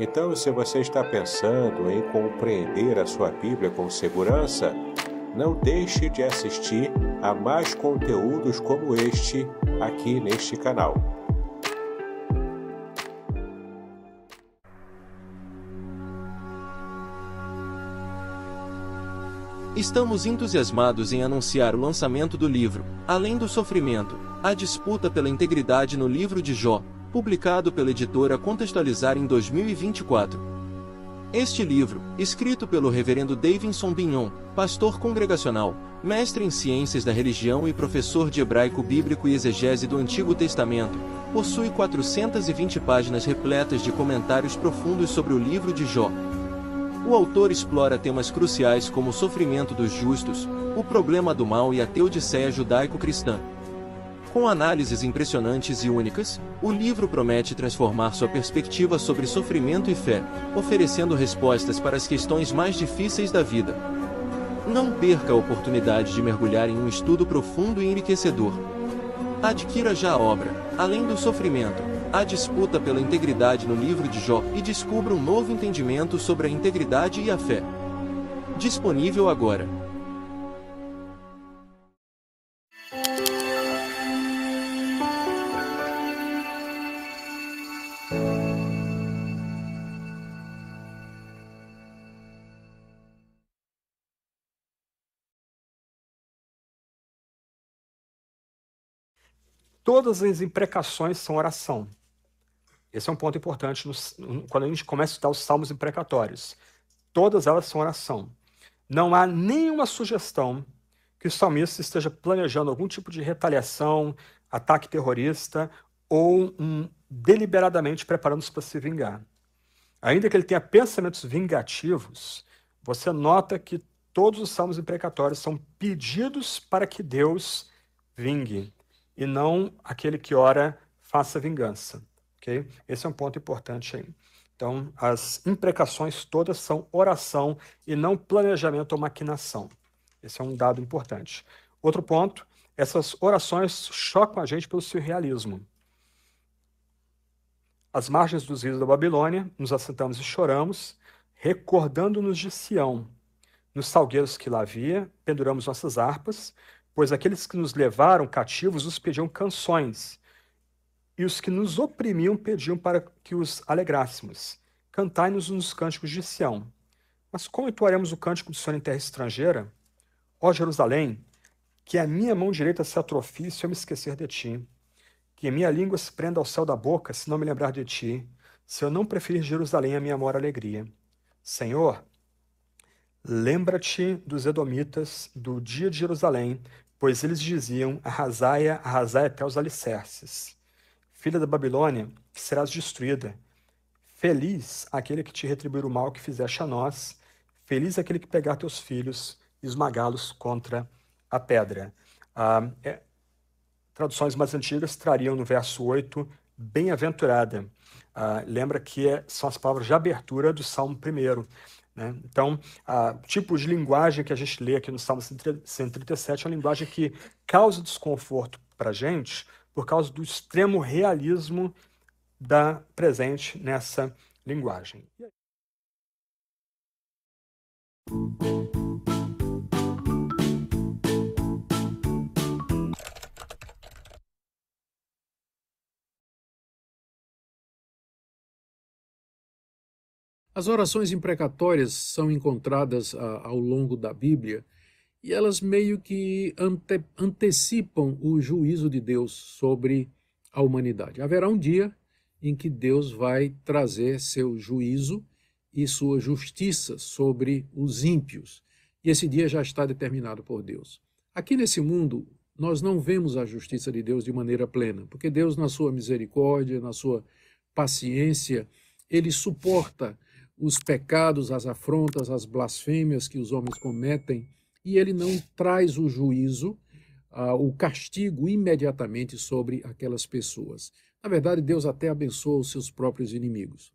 Então, se você está pensando em compreender a sua Bíblia com segurança, não deixe de assistir a mais conteúdos como este aqui neste canal. Estamos entusiasmados em anunciar o lançamento do livro, Além do Sofrimento, a disputa pela integridade no livro de Jó, publicado pela editora Contextualizar em 2024. Este livro, escrito pelo reverendo Davidson Binhon, pastor congregacional, mestre em ciências da religião e professor de hebraico bíblico e exegese do Antigo Testamento, possui 420 páginas repletas de comentários profundos sobre o livro de Jó. O autor explora temas cruciais como o sofrimento dos justos, o problema do mal e a teodiceia judaico-cristã. Com análises impressionantes e únicas, o livro promete transformar sua perspectiva sobre sofrimento e fé, oferecendo respostas para as questões mais difíceis da vida. Não perca a oportunidade de mergulhar em um estudo profundo e enriquecedor. Adquira já a obra, além do sofrimento, a disputa pela integridade no livro de Jó e descubra um novo entendimento sobre a integridade e a fé. Disponível agora. Todas as imprecações são oração. Esse é um ponto importante no, quando a gente começa a estudar os salmos imprecatórios. Todas elas são oração. Não há nenhuma sugestão que o salmista esteja planejando algum tipo de retaliação, ataque terrorista ou um, deliberadamente preparando-se para se vingar. Ainda que ele tenha pensamentos vingativos, você nota que todos os salmos imprecatórios são pedidos para que Deus vingue e não aquele que ora faça vingança. Okay? Esse é um ponto importante aí. Então, as imprecações todas são oração e não planejamento ou maquinação. Esse é um dado importante. Outro ponto, essas orações chocam a gente pelo surrealismo. Às margens dos rios da Babilônia, nos assentamos e choramos, recordando-nos de Sião. Nos salgueiros que lá havia, penduramos nossas harpas, pois aqueles que nos levaram cativos nos pediam canções, e os que nos oprimiam pediam para que os alegrássemos. Cantai-nos nos cânticos de Sião. Mas como entoaremos o cântico de Senhor em terra estrangeira? Ó Jerusalém, que a minha mão direita se atrofie se eu me esquecer de ti, que a minha língua se prenda ao céu da boca se não me lembrar de ti, se eu não preferir Jerusalém a minha mora alegria. Senhor, lembra-te dos Edomitas, do dia de Jerusalém, pois eles diziam: Arrasaia, arrasaia até os alicerces. Filha da Babilônia, serás destruída. Feliz aquele que te retribuir o mal que fizeste a nós. Feliz aquele que pegar teus filhos e esmagá-los contra a pedra. Ah, é, traduções mais antigas trariam no verso 8, bem-aventurada. Ah, lembra que é, são as palavras de abertura do Salmo 1. Né? Então, a, tipo de linguagem que a gente lê aqui no Salmo 137 é uma linguagem que causa desconforto para a gente por causa do extremo realismo da presente nessa linguagem. As orações imprecatórias são encontradas ao longo da Bíblia e elas meio que ante, antecipam o juízo de Deus sobre a humanidade. Haverá um dia em que Deus vai trazer seu juízo e sua justiça sobre os ímpios. E esse dia já está determinado por Deus. Aqui nesse mundo, nós não vemos a justiça de Deus de maneira plena, porque Deus, na sua misericórdia, na sua paciência, ele suporta os pecados, as afrontas, as blasfêmias que os homens cometem, e ele não traz o juízo, uh, o castigo imediatamente sobre aquelas pessoas. Na verdade, Deus até abençoa os seus próprios inimigos.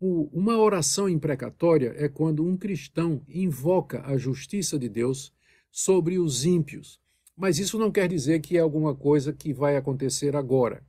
O, uma oração imprecatória é quando um cristão invoca a justiça de Deus sobre os ímpios. Mas isso não quer dizer que é alguma coisa que vai acontecer agora,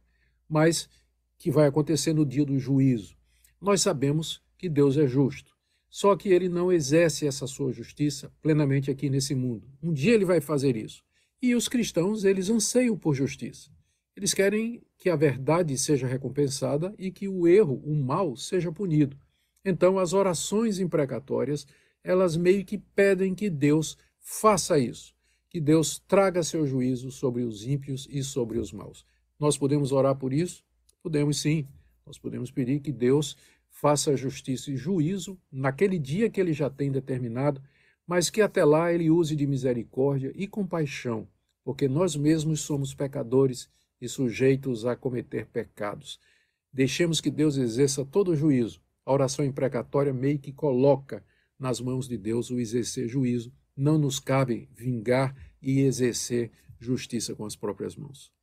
mas que vai acontecer no dia do juízo. Nós sabemos que Deus é justo. Só que ele não exerce essa sua justiça plenamente aqui nesse mundo. Um dia ele vai fazer isso. E os cristãos, eles anseiam por justiça. Eles querem que a verdade seja recompensada e que o erro, o mal, seja punido. Então, as orações imprecatórias, elas meio que pedem que Deus faça isso, que Deus traga seu juízo sobre os ímpios e sobre os maus. Nós podemos orar por isso? Podemos sim. Nós podemos pedir que Deus faça justiça e juízo naquele dia que ele já tem determinado, mas que até lá ele use de misericórdia e compaixão, porque nós mesmos somos pecadores e sujeitos a cometer pecados. Deixemos que Deus exerça todo o juízo. A oração imprecatória meio que coloca nas mãos de Deus o exercer juízo. Não nos cabe vingar e exercer justiça com as próprias mãos.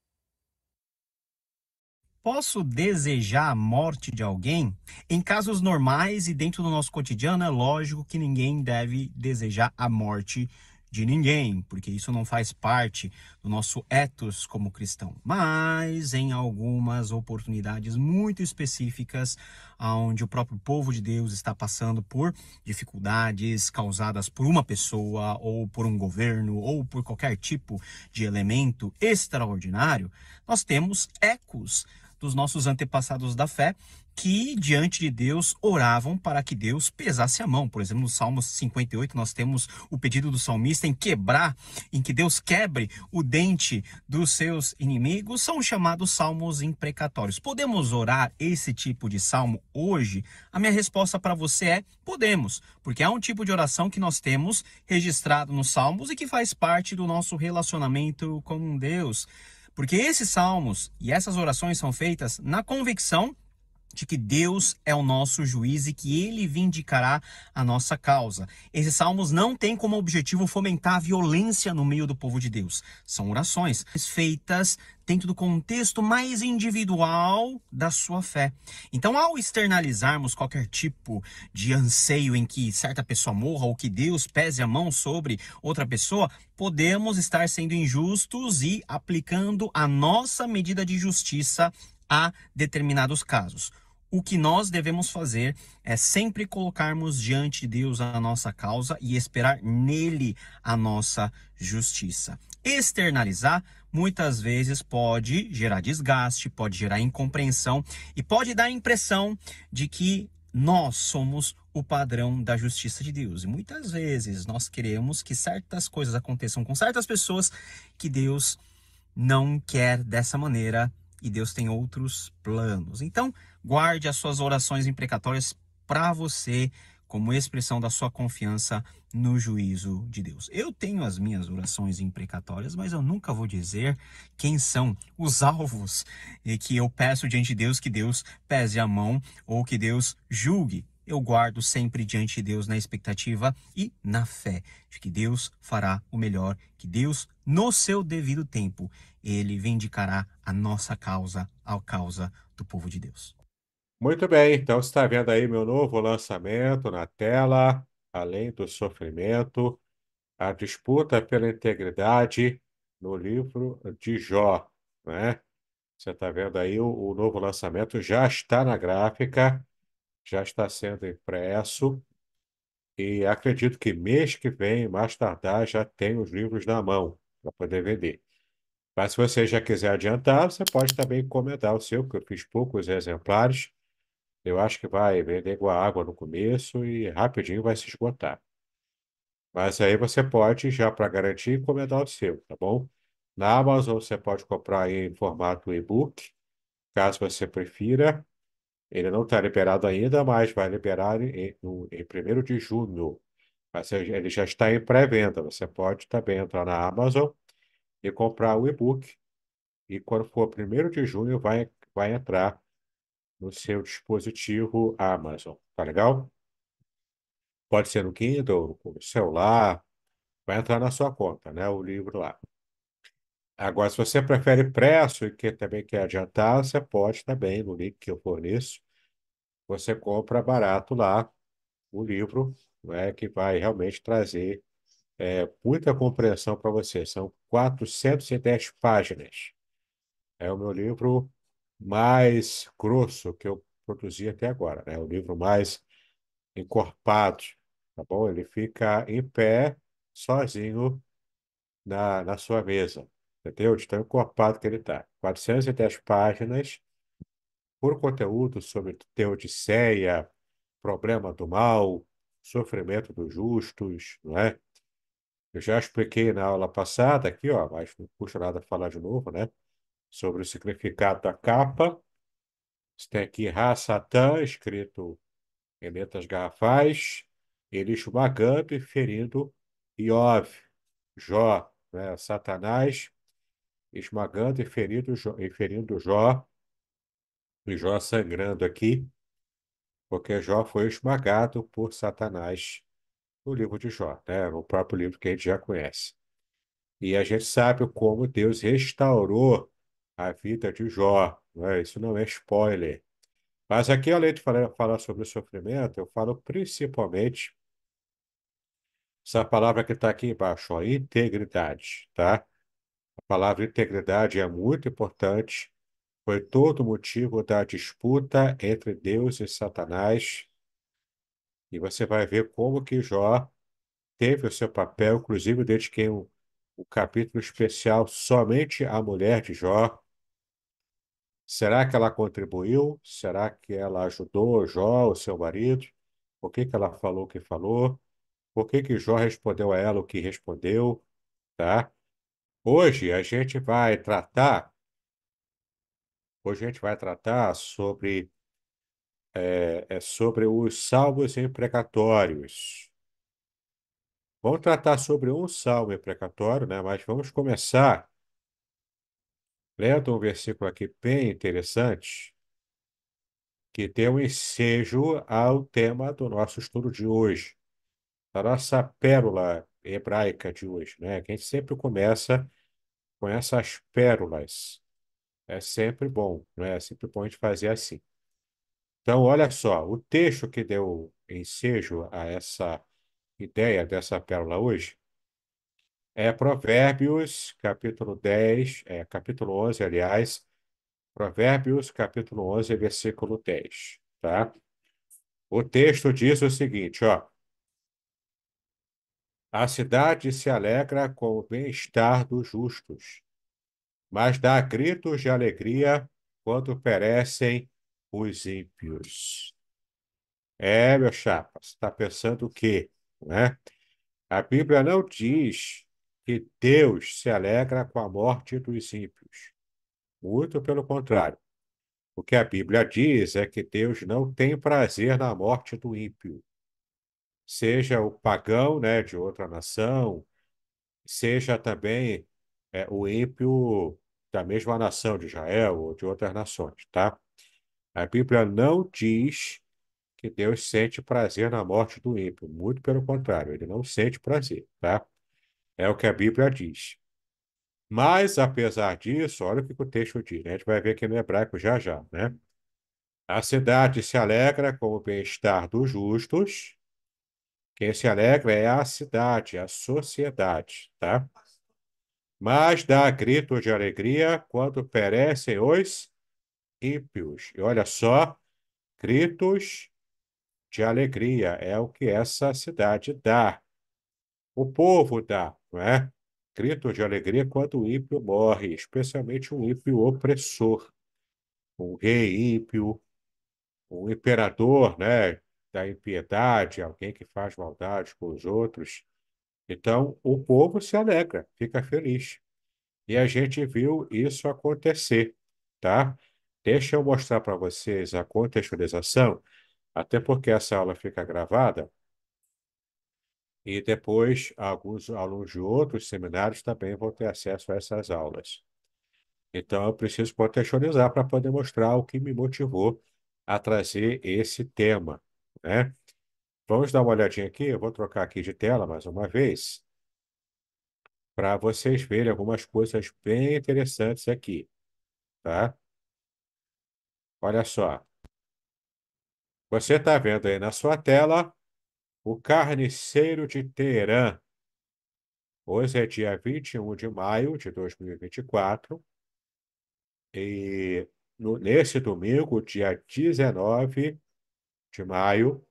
Posso desejar a morte de alguém? Em casos normais e dentro do nosso cotidiano, é lógico que ninguém deve desejar a morte de ninguém, porque isso não faz parte do nosso ethos como cristão. Mas em algumas oportunidades muito específicas, onde o próprio povo de Deus está passando por dificuldades causadas por uma pessoa, ou por um governo, ou por qualquer tipo de elemento extraordinário, nós temos ecos dos nossos antepassados da fé que diante de Deus oravam para que Deus pesasse a mão. Por exemplo, no Salmo 58 nós temos o pedido do salmista em quebrar, em que Deus quebre o dente dos seus inimigos, são chamados salmos imprecatórios. Podemos orar esse tipo de salmo hoje? A minha resposta para você é podemos, porque é um tipo de oração que nós temos registrado nos salmos e que faz parte do nosso relacionamento com Deus. Porque esses salmos e essas orações são feitas na convicção de que Deus é o nosso juiz e que ele vindicará a nossa causa. Esses salmos não têm como objetivo fomentar a violência no meio do povo de Deus. São orações feitas dentro do contexto mais individual da sua fé. Então, ao externalizarmos qualquer tipo de anseio em que certa pessoa morra ou que Deus pese a mão sobre outra pessoa, podemos estar sendo injustos e aplicando a nossa medida de justiça a determinados casos o que nós devemos fazer é sempre colocarmos diante de Deus a nossa causa e esperar nele a nossa justiça. Externalizar muitas vezes pode gerar desgaste, pode gerar incompreensão e pode dar a impressão de que nós somos o padrão da justiça de Deus. E muitas vezes nós queremos que certas coisas aconteçam com certas pessoas que Deus não quer dessa maneira e Deus tem outros planos. Então, guarde as suas orações imprecatórias para você como expressão da sua confiança no juízo de Deus. Eu tenho as minhas orações imprecatórias, mas eu nunca vou dizer quem são os alvos e que eu peço diante de Deus que Deus pese a mão ou que Deus julgue. Eu guardo sempre diante de Deus na expectativa e na fé de que Deus fará o melhor, que Deus no seu devido tempo, ele vindicará a nossa causa, a causa do povo de Deus. Muito bem, então você está vendo aí meu novo lançamento na tela, Além do Sofrimento, a disputa pela integridade no livro de Jó, né? Você está vendo aí o, o novo lançamento, já está na gráfica, já está sendo impresso, e acredito que mês que vem, mais tardar, já tem os livros na mão para poder vender. Mas se você já quiser adiantar, você pode também encomendar o seu, que eu fiz poucos exemplares. Eu acho que vai vender igual água no começo e rapidinho vai se esgotar. Mas aí você pode, já para garantir, encomendar o seu, tá bom? Na Amazon você pode comprar em formato e-book, caso você prefira. Ele não está liberado ainda, mas vai liberar em, em 1 de junho. Mas ele já está em pré-venda. Você pode também entrar na Amazon e comprar o e-book. E quando for 1 de junho, vai, vai entrar no seu dispositivo Amazon. Tá legal? Pode ser no Kindle, no celular. Vai entrar na sua conta, né? O livro lá. Agora, se você prefere preço e que também quer adiantar, você pode também, no link que eu forneço, você compra barato lá o livro né, que vai realmente trazer é, muita compreensão para você. São 410 páginas. É o meu livro mais grosso que eu produzi até agora, né? O livro mais encorpado, tá bom? Ele fica em pé, sozinho, na, na sua mesa, entendeu? De tão encorpado que ele está. 410 páginas por conteúdo sobre Teodiceia, problema do mal, sofrimento dos justos, não é? Eu já expliquei na aula passada aqui, ó, mas não custa nada falar de novo, né? Sobre o significado da capa. Você tem aqui satã escrito em letras garrafais, esmagando e ferindo Iov, Jó, né? Satanás esmagando e ferindo, e ferindo Jó, e Jó sangrando aqui porque Jó foi esmagado por Satanás no livro de Jó, né? no próprio livro que a gente já conhece. E a gente sabe como Deus restaurou a vida de Jó. Né? Isso não é spoiler. Mas aqui, além de falar, falar sobre o sofrimento, eu falo principalmente essa palavra que está aqui embaixo, ó, integridade, tá? A palavra integridade é muito importante foi todo motivo da disputa entre Deus e Satanás. E você vai ver como que Jó teve o seu papel, inclusive eu dediquei um, um capítulo especial somente à mulher de Jó. Será que ela contribuiu? Será que ela ajudou Jó, o seu marido? Por que que ela falou o que falou? Por que que Jó respondeu a ela o que respondeu? Tá? Hoje a gente vai tratar Hoje a gente vai tratar sobre, é, é sobre os salmos imprecatórios. Vamos tratar sobre um salmo imprecatório, né? mas vamos começar lendo um versículo aqui bem interessante, que tem um ensejo ao tema do nosso estudo de hoje, da nossa pérola hebraica de hoje, né? que a gente sempre começa com essas pérolas é sempre bom, né? É sempre bom a gente fazer assim. Então, olha só, o texto que deu ensejo a essa ideia dessa pérola hoje é Provérbios, capítulo 10, é, capítulo 11, aliás, Provérbios, capítulo 11, versículo 10, tá? O texto diz o seguinte, ó. A cidade se alegra com o bem-estar dos justos, mas dá gritos de alegria quando perecem os ímpios. É, meu chapa, você está pensando o quê? Né? A Bíblia não diz que Deus se alegra com a morte dos ímpios. Muito pelo contrário. O que a Bíblia diz é que Deus não tem prazer na morte do ímpio. Seja o pagão né, de outra nação, seja também é, o ímpio da mesma nação de Israel ou de outras nações, tá? A Bíblia não diz que Deus sente prazer na morte do ímpio, muito pelo contrário, ele não sente prazer, tá? É o que a Bíblia diz. Mas, apesar disso, olha o que o texto diz, né? A gente vai ver aqui no hebraico já já, né? A cidade se alegra com o bem-estar dos justos. Quem se alegra é a cidade, a sociedade, tá? mas dá gritos de alegria quando perecem os ímpios. E olha só, gritos de alegria é o que essa cidade dá. O povo dá, não é? Gritos de alegria quando o ímpio morre, especialmente um ímpio opressor, um rei ímpio, um imperador, né? Da impiedade, alguém que faz maldade com os outros. Então, o povo se alegra, fica feliz. E a gente viu isso acontecer, tá? Deixa eu mostrar para vocês a contextualização, até porque essa aula fica gravada. E depois, alguns alunos de outros seminários também vão ter acesso a essas aulas. Então, eu preciso contextualizar para poder mostrar o que me motivou a trazer esse tema, né? Vamos dar uma olhadinha aqui, eu vou trocar aqui de tela mais uma vez, para vocês verem algumas coisas bem interessantes aqui, tá? Olha só. Você está vendo aí na sua tela o Carniceiro de Teherã. Hoje é dia 21 de maio de 2024. E no, nesse domingo, dia 19 de maio,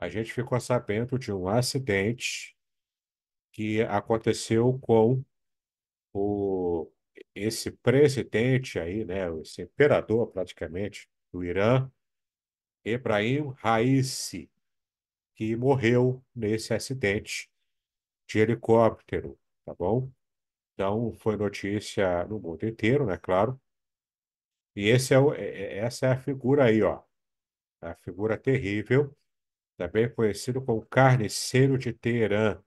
a gente ficou sabendo de um acidente que aconteceu com o, esse presidente aí, né, esse imperador praticamente do Irã, Ebrahim Raisi, que morreu nesse acidente de helicóptero, tá bom? Então, foi notícia no mundo inteiro, né, claro. E esse é o, é, é, essa é a figura aí, ó, a figura terrível também conhecido como Carniceiro de Teherã.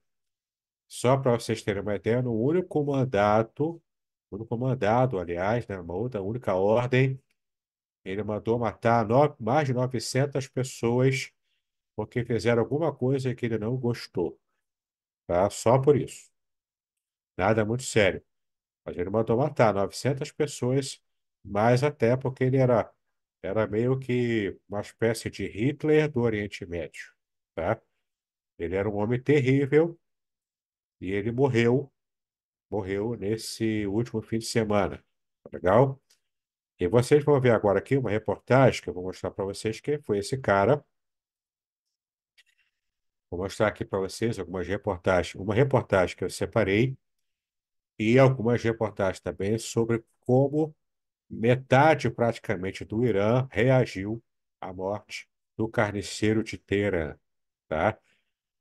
Só para vocês terem uma ideia, no único mandato, único mandado, aliás, né, uma outra única ordem, ele mandou matar nove, mais de 900 pessoas porque fizeram alguma coisa que ele não gostou. Tá? Só por isso. Nada muito sério. Mas ele mandou matar 900 pessoas, mais até porque ele era era meio que uma espécie de Hitler do Oriente Médio, tá? Ele era um homem terrível e ele morreu, morreu nesse último fim de semana, tá legal? E vocês vão ver agora aqui uma reportagem que eu vou mostrar para vocês quem foi esse cara. Vou mostrar aqui para vocês algumas reportagens, uma reportagem que eu separei e algumas reportagens também sobre como metade praticamente do Irã reagiu à morte do carniceiro de Teherã, tá?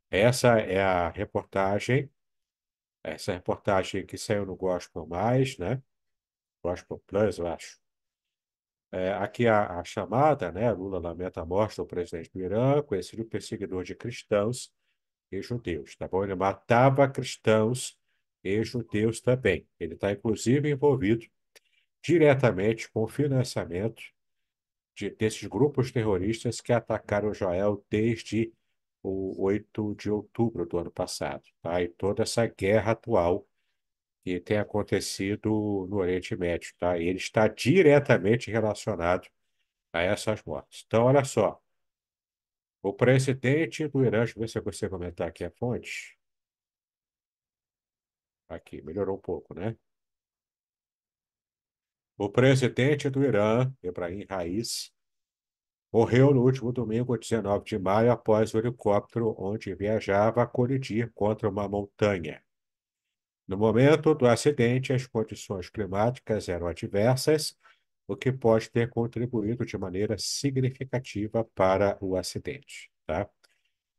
Essa é a reportagem, essa reportagem que saiu no Gospel Mais, né? Gospel Plus, eu acho. É, aqui a, a, chamada, né? Lula lamenta a morte do presidente do Irã, conhecido perseguidor de cristãos e judeus, tá bom? Ele matava cristãos e judeus também. Ele está, inclusive, envolvido diretamente com o financiamento de, desses grupos terroristas que atacaram Israel desde o 8 de outubro do ano passado. Tá? E toda essa guerra atual que tem acontecido no Oriente Médio. Tá? E ele está diretamente relacionado a essas mortes. Então, olha só. O presidente do Irã, deixa eu ver se eu consigo comentar aqui a fonte. Aqui, melhorou um pouco, né? O presidente é do Irã, Ibrahim é Raiz, morreu no último domingo, 19 de maio, após o helicóptero onde viajava colidir contra uma montanha. No momento do acidente, as condições climáticas eram adversas, o que pode ter contribuído de maneira significativa para o acidente. Tá?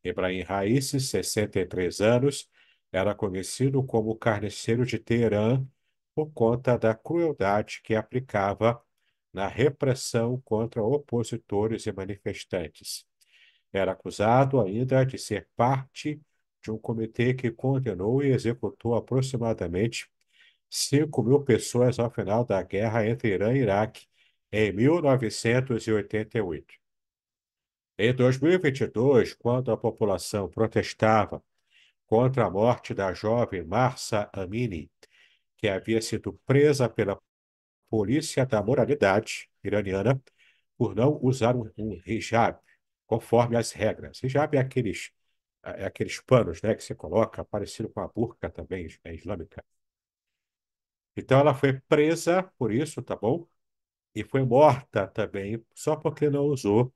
Ibrahim Raiz, 63 anos, era conhecido como carniceiro de Teherã por conta da crueldade que aplicava na repressão contra opositores e manifestantes. Era acusado ainda de ser parte de um comitê que condenou e executou aproximadamente 5 mil pessoas ao final da guerra entre Irã e Iraque em 1988. Em 2022, quando a população protestava contra a morte da jovem Marsa Amini, que havia sido presa pela Polícia da Moralidade iraniana por não usar um, um hijab, conforme as regras. Hijab é aqueles, é, é aqueles panos né, que se coloca, parecido com a burca também, é islâmica. Então ela foi presa por isso, tá bom? E foi morta também, só porque não usou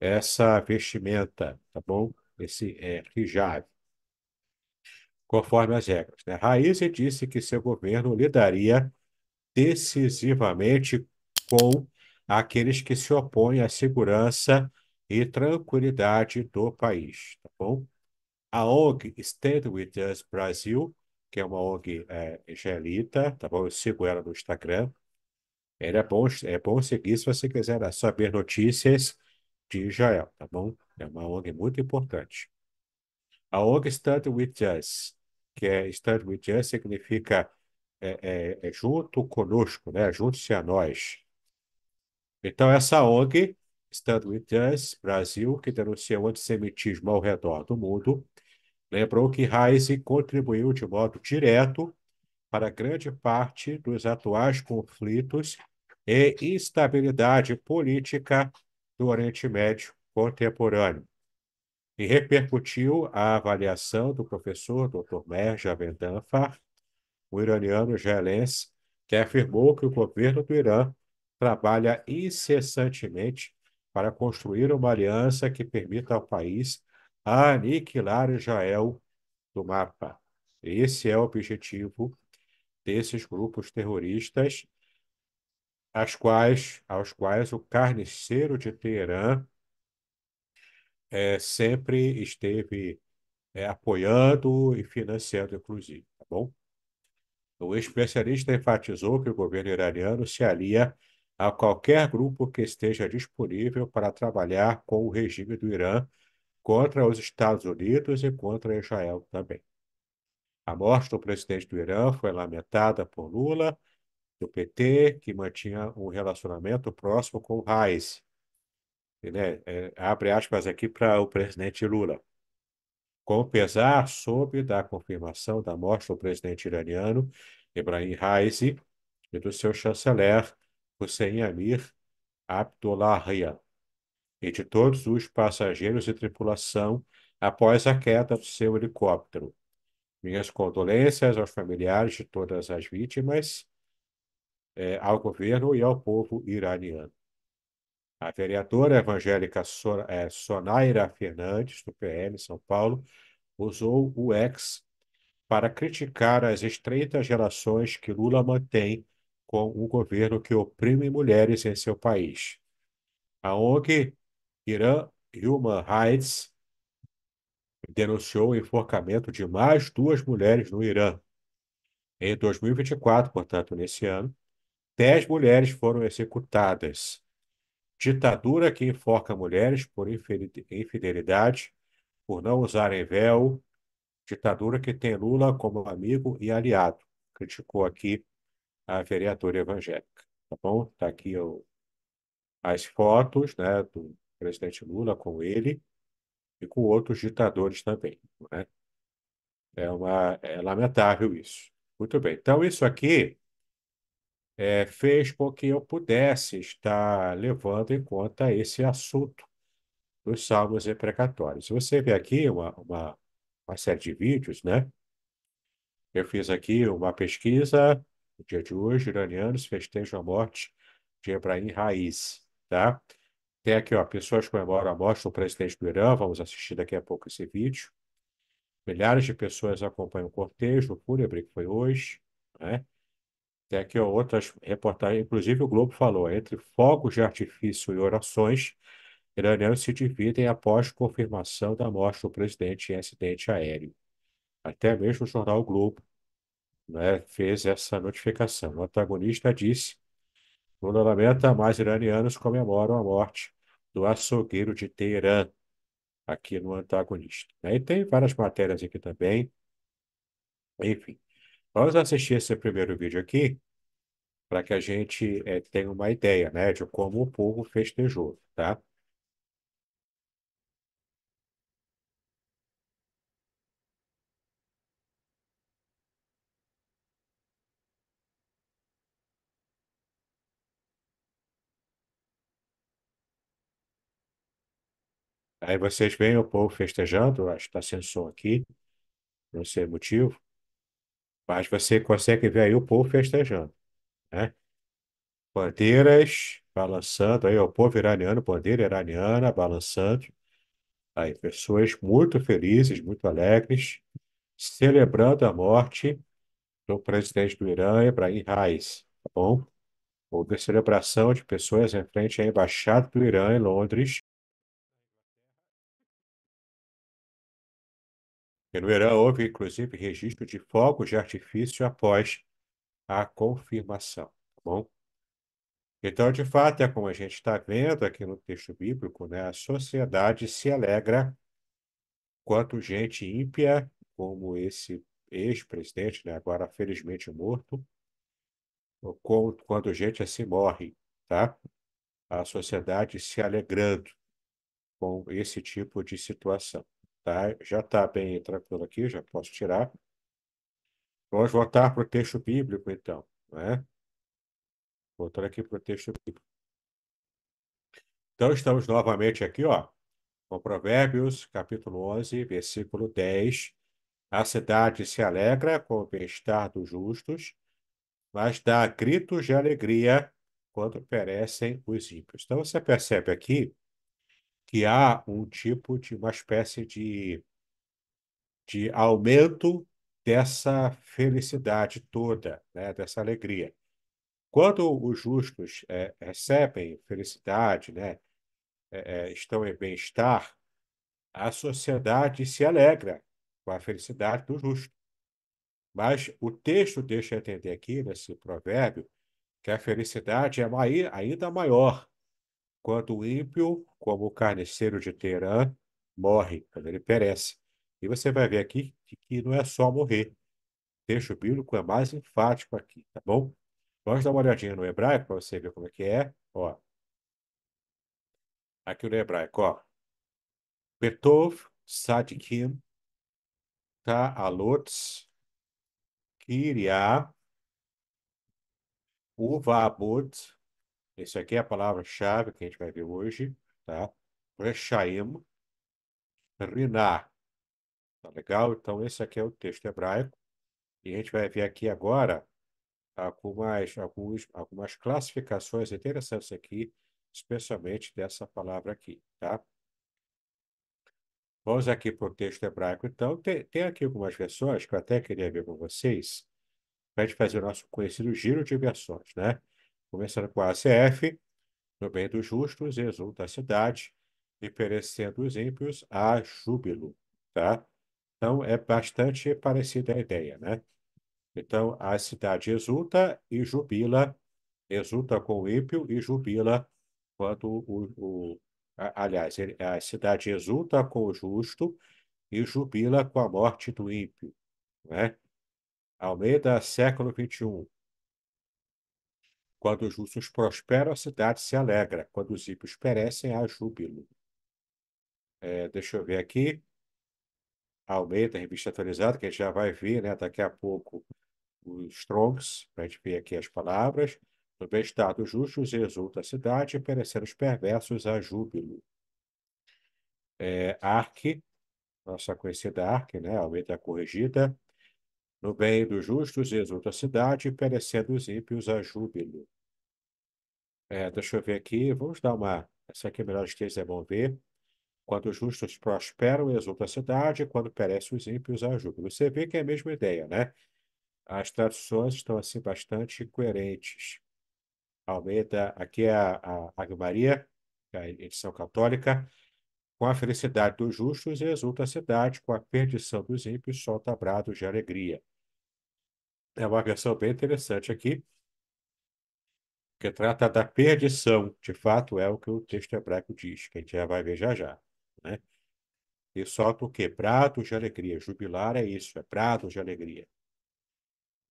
essa vestimenta, tá bom? Esse é, hijab conforme as regras. Né? Raíssa disse que seu governo lidaria decisivamente com aqueles que se opõem à segurança e tranquilidade do país. Tá bom? A ONG Stand With Us Brasil, que é uma ONG é, israelita, tá bom? Eu sigo ela no Instagram. Ela é bom, é bom seguir se você quiser saber notícias de Israel, tá bom? É uma ONG muito importante. A ONG Stand With Us que é Stand With Us, significa é, é, é, junto conosco, né? junte-se a nós. Então, essa ONG, Stand With Us Brasil, que denuncia o antissemitismo ao redor do mundo, lembrou que Heise contribuiu de modo direto para grande parte dos atuais conflitos e instabilidade política do Oriente Médio contemporâneo e repercutiu a avaliação do professor Dr. Merja Avendanfar, o iraniano israelense, que afirmou que o governo do Irã trabalha incessantemente para construir uma aliança que permita ao país aniquilar Israel do mapa. Esse é o objetivo desses grupos terroristas, quais, aos quais o carniceiro de Teherã é, sempre esteve é, apoiando e financiando, inclusive, tá bom? O especialista enfatizou que o governo iraniano se alia a qualquer grupo que esteja disponível para trabalhar com o regime do Irã contra os Estados Unidos e contra Israel também. A morte do presidente do Irã foi lamentada por Lula, do PT, que mantinha um relacionamento próximo com Raiz né, é, abre aspas aqui para o presidente Lula. Com pesar, soube da confirmação da morte do presidente iraniano Ebrahim Raisi e do seu chanceler Hussein Amir Abdullahian e de todos os passageiros e tripulação após a queda do seu helicóptero. Minhas condolências aos familiares de todas as vítimas, é, ao governo e ao povo iraniano. A vereadora evangélica é, Sonaira Fernandes, do PM, São Paulo, usou o ex para criticar as estreitas relações que Lula mantém com o um governo que oprime mulheres em seu país. A ONG Irã Human Rights denunciou o enforcamento de mais duas mulheres no Irã. Em 2024, portanto, nesse ano, dez mulheres foram executadas ditadura que enforca mulheres por infidelidade, por não usarem véu, ditadura que tem Lula como amigo e aliado, criticou aqui a vereadora evangélica. Tá bom? Tá aqui o, as fotos né, do presidente Lula com ele e com outros ditadores também. Né? É, uma, é lamentável isso. Muito bem. Então, isso aqui é, fez com que eu pudesse estar levando em conta esse assunto dos salmos Se Você vê aqui uma, uma, uma série de vídeos, né? Eu fiz aqui uma pesquisa, no dia de hoje, iranianos festejam a morte de Ebrahim Raiz, tá? Tem aqui, ó, pessoas comemoram a morte do presidente do Irã, vamos assistir daqui a pouco esse vídeo. Milhares de pessoas acompanham o cortejo, o fúnebre que foi hoje, né? Tem aqui outras reportagens, inclusive o Globo falou, entre fogos de artifício e orações, iranianos se dividem após confirmação da morte do presidente em acidente aéreo. Até mesmo o jornal Globo né, fez essa notificação. O antagonista disse, Lula lamenta, mais iranianos comemoram a morte do açougueiro de Teherã, aqui no antagonista. Né. E tem várias matérias aqui também, enfim. Vamos assistir esse primeiro vídeo aqui para que a gente é, tenha uma ideia, né, de como o povo festejou, tá? Aí vocês veem o povo festejando, acho que está sem som aqui, não sei o motivo. Mas você consegue ver aí o povo festejando, né? Bandeiras balançando, aí o povo iraniano, bandeira iraniana balançando. Aí, pessoas muito felizes, muito alegres, celebrando a morte do presidente do Irã, Ebrahim Raisi, tá bom? Houve a celebração de pessoas em frente à Embaixada do Irã em Londres. E no Irã houve, inclusive, registro de fogos de artifício após a confirmação, tá bom? Então, de fato, é como a gente está vendo aqui no texto bíblico, né? A sociedade se alegra quanto gente ímpia, como esse ex-presidente, né? Agora, felizmente, morto, quando gente assim morre, tá? A sociedade se alegrando com esse tipo de situação. Tá? Já está bem tranquilo aqui, já posso tirar. Vamos voltar para o texto bíblico, então. Né? Voltando aqui para o texto bíblico. Então, estamos novamente aqui, ó, com Provérbios, capítulo 11, versículo 10. A cidade se alegra com o bem-estar dos justos, mas dá gritos de alegria quando perecem os ímpios. Então, você percebe aqui que há um tipo de uma espécie de, de aumento dessa felicidade toda, né? dessa alegria. Quando os justos é, recebem felicidade, né? É, é estão em bem-estar, a sociedade se alegra com a felicidade do justo. Mas o texto deixa entender aqui, nesse provérbio, que a felicidade é ainda maior quando o ímpio como o carneceiro de Teherã morre, quando ele perece. E você vai ver aqui que não é só morrer. O texto bíblico é mais enfático aqui, tá bom? Vamos dar uma olhadinha no hebraico para você ver como é que é. Ó. Aqui no hebraico, ó. Betov Sadikim Ta'alotz Kiria Uvabot. Esse aqui é a palavra-chave que a gente vai ver hoje tá? Rechaim, Riná. Tá legal? Então, esse aqui é o texto hebraico. E a gente vai ver aqui agora algumas, alguns, algumas classificações interessantes aqui, especialmente dessa palavra aqui, tá? Vamos aqui para o texto hebraico, então. Tem, tem aqui algumas versões que eu até queria ver com vocês, para a gente fazer o nosso conhecido giro de versões, né? Começando com a ACF, no bem dos justos exulta a cidade, e perecendo os ímpios há júbilo, tá? Então, é bastante parecida a ideia, né? Então, a cidade exulta e jubila, exulta com o ímpio e jubila quando o, o aliás, a cidade exulta com o justo e jubila com a morte do ímpio, né? Almeida, século XXI. Quando os justos prosperam, a cidade se alegra. Quando os ímpios perecem, há júbilo. É, deixa eu ver aqui. Almeida, revista atualizada, que a gente já vai ver né, daqui a pouco os Strongs, para a gente ver aqui as palavras. No bem-estar dos justos exulta a cidade, perecer os perversos há júbilo. É, nossa conhecida Ark, né, Almeida é corrigida. No bem dos justos exulta a cidade, perecendo os ímpios a júbilo. É, deixa eu ver aqui. Vamos dar uma. Essa aqui é melhor os textos, é bom ver. Quando os justos prosperam, exulta a cidade. Quando perecem os ímpios, há júbilo. Você vê que é a mesma ideia, né? As traduções estão, assim, bastante coerentes. Almeida, aqui é a, a Ave Maria, é a edição católica. Com a felicidade dos justos, exulta a cidade. Com a perdição dos ímpios, solta brados de alegria. É uma versão bem interessante aqui que trata da perdição. De fato, é o que o texto hebraico diz, que a gente já vai ver já já. Né? E solta o quê? Pratos de alegria. Jubilar é isso, é pratos de alegria.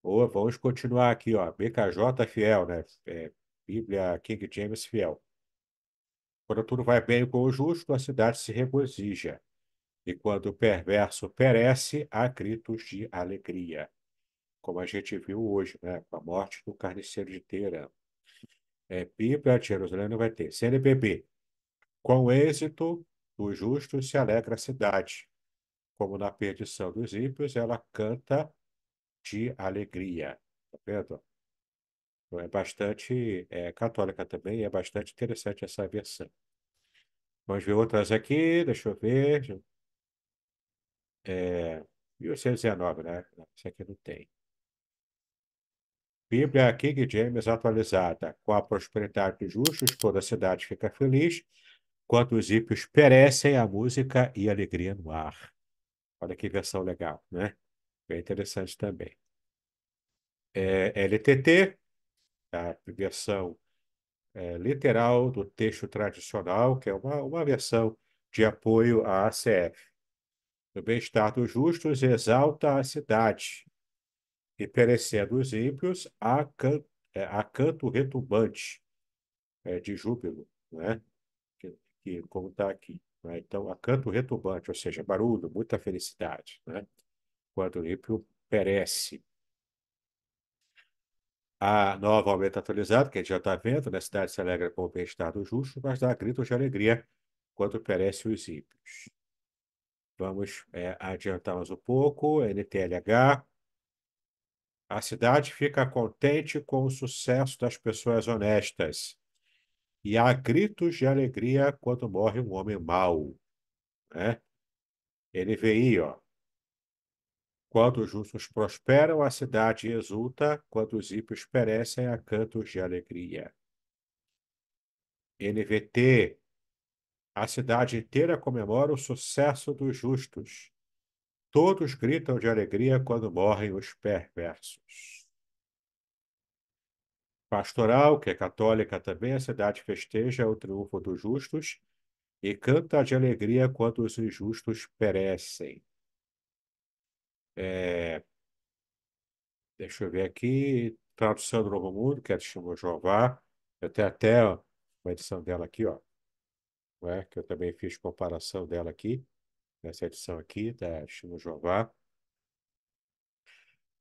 Ou vamos continuar aqui, ó, BKJ fiel, né? É, Bíblia King James fiel. Quando tudo vai bem com o justo, a cidade se regozija. E quando o perverso perece, há gritos de alegria. Como a gente viu hoje, né? Com a morte do carniceiro de Teherã. É pi para Jerusalém vai ter. CNBB. Com êxito, o justo se alegra a cidade. Como na perdição dos ímpios, ela canta de alegria. Tá vendo? Então é bastante é, católica também, é bastante interessante essa versão. Vamos ver outras aqui, deixa eu ver. É, 1819, né? Isso aqui não tem. Bíblia King James atualizada. Com a prosperidade dos justos, toda a cidade fica feliz, quanto os ímpios perecem, a música e a alegria no ar. Olha que versão legal, né? Bem interessante também. É, LTT, a versão é, literal do texto tradicional, que é uma, uma versão de apoio à ACF. O bem-estar dos justos exalta a cidade, e perecendo os ímpios a, can, é, canto retumbante é, de júbilo, né? que, que como está aqui. Né? Então, a canto retumbante, ou seja, barulho, muita felicidade, né? quando o ímpio perece. A nova aumenta atualizada, que a gente já está vendo, na né? cidade se alegra com o bem-estar do justo, mas dá gritos de alegria quando perece os ímpios. Vamos é, adiantar mais um pouco. NTLH, a cidade fica contente com o sucesso das pessoas honestas. E há gritos de alegria quando morre um homem mau. Né? NVI, ó. Quando os justos prosperam, a cidade exulta. Quando os ímpios perecem, há cantos de alegria. NVT. A cidade inteira comemora o sucesso dos justos. Todos gritam de alegria quando morrem os perversos. Pastoral, que é católica também, a cidade festeja o triunfo dos justos e canta de alegria quando os injustos perecem. É... Deixa eu ver aqui. Tradução do Novo Mundo, que é de Shimon Jeová. Eu tenho até uma edição dela aqui, ó, né, que eu também fiz comparação dela aqui nessa edição aqui da Shimon Jová.